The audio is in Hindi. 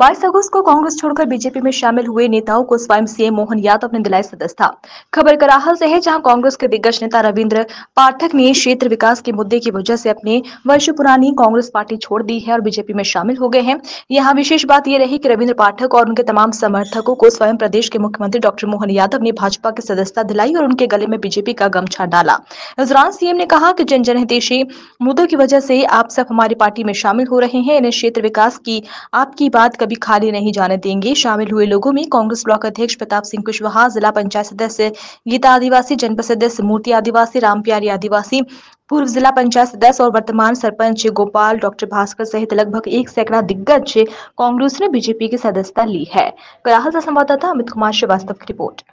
बाईस अगस्त को कांग्रेस छोड़कर बीजेपी में शामिल हुए नेताओं को स्वयं सीएम मोहन यादव ने दिलाई सदस्यता खबर कराहल से है जहां कांग्रेस के दिग्गज नेता रविंद्र पाठक ने क्षेत्र विकास के मुद्दे की वजह से अपने वर्ष पुरानी कांग्रेस पार्टी छोड़ दी है और बीजेपी में शामिल हो गए हैं यहां विशेष बात यह रही की रविन्द्र पाठक और उनके तमाम समर्थकों को स्वयं प्रदेश के मुख्यमंत्री डॉक्टर मोहन यादव ने भाजपा की सदस्यता दिलाई और उनके गले में बीजेपी का गमछा डाला इस दौरान सीएम ने कहा की जन जनहितेशी मुद्दों की वजह से आप सब हमारी पार्टी में शामिल हो रहे हैं इन्हें क्षेत्र विकास की आपकी बात कभी खाली नहीं जाने देंगे शामिल हुए लोगों में कांग्रेस ब्लॉक अध्यक्ष प्रताप सिंह कुशवाहा जिला पंचायत सदस्य गीता आदिवासी जनपद सदस्य मूर्ति आदिवासी राम प्यारी आदिवासी पूर्व जिला पंचायत सदस्य और वर्तमान सरपंच गोपाल डॉक्टर भास्कर सहित लगभग एक सैकड़ा दिग्गज कांग्रेस ने बीजेपी की सदस्यता ली है कराहल संवाददाता अमित कुमार श्रीवास्तव की रिपोर्ट